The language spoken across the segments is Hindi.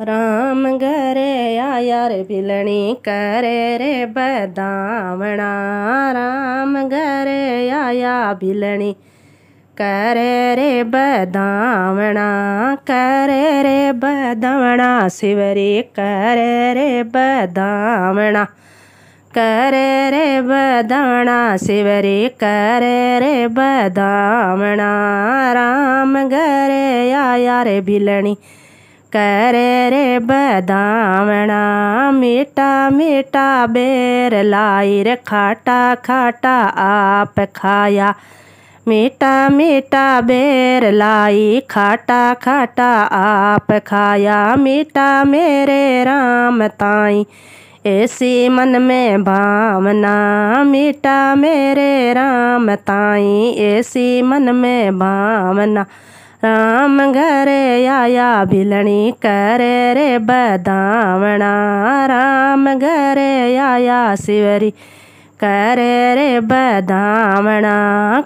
राम घरे आया रे बिलणी करे रे बदावणा राम घरे आया बिलणी करे रे बदावणा करे रे बदावणा सिवरी करे रे बदावणा करे रे बदावणा सिवरी करे रे बदावणा राम घरे आया रे बिलणी करे रे बदामणा मीठा मीठा बेर लाई रे खाटा खाटा आप खाया मीठा मीठा बेर लाई खाटा खाटा आप खाया मीठा मेरे राम ताई ऐसी मन में भावना मीठा मेरे राम ताई ऐसी मन में भावना राम घरे आया भिलणी करे रे बदावणा राम घरे आया शिवरी करे रे बदावणा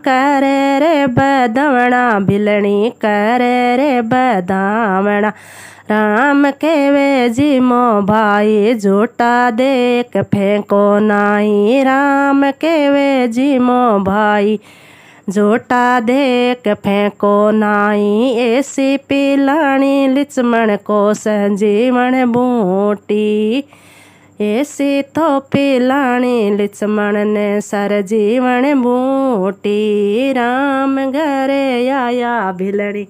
करे रे बदवणा भिलनी करे रे बदावणा राम के वे जी मो भाई झूठा देख फेंको नाई राम के वे जी मो भाई झूठा देख फेंको नाई ऐसी पिलाणी लिचमण को संजीवन बूटी ऐसी तो पिलाणी लिचमण ने सर जीवन बूटी राम घरे आया भिलड़ी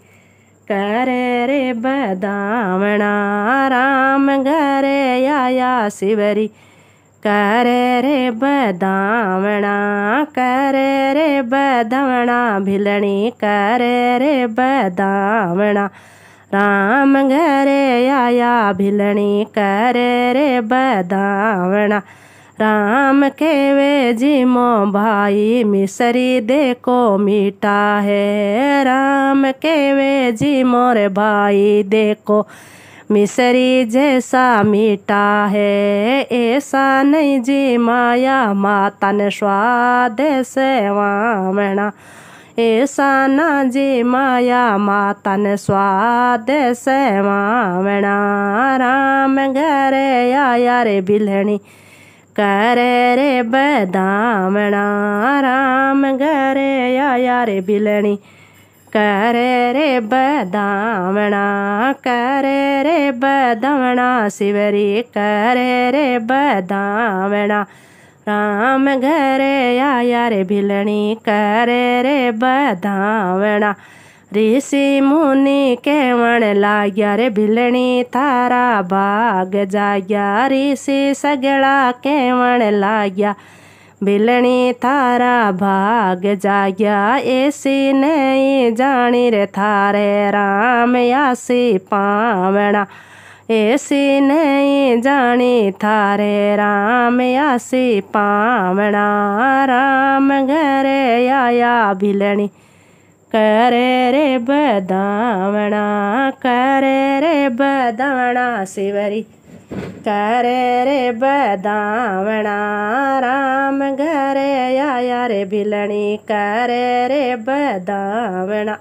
करे रे बदामणा राम घरे आया शिवरी कर रे बदावणा कर रे बदावणा भिलणी कर रे बदावणा राम घरे आया भिलणी कर रे बदावणा राम के वे मो भाई मिसरी देखो मीठा है राम के वे जी मोर भाई देखो मिसरी जैसा मीठा है ऐसा नहीं जी माया माता ने स्वाद वामणा ऐसा ना जी माया माता ने स्वाद वामणा राम घर आया रे बिलणी करे रे बदामणा राम घर आया रे बिलणी करे रे बदावणा करे रे बदावणा शिवरी करे रे बदावणा राम घरे आया रे भिलणी करे रे बदावणा ऋषि मुनि केवण लाग्या रे भिलणी तारा बाग जाग्या ऋषि सगळा केवण लाग्या बिलणी थारा भाग जाग्या ऐसे नहीं जानी रे थारे राम यासी पावना ऐसे नहीं जानी थारे राम यासी पावना राम घरे आया बिलणी करे रे बदावणा करे रे बदावणा सिवरी करे रे बदावणा राम घरे आया रे भिलणी करे रे बदावणा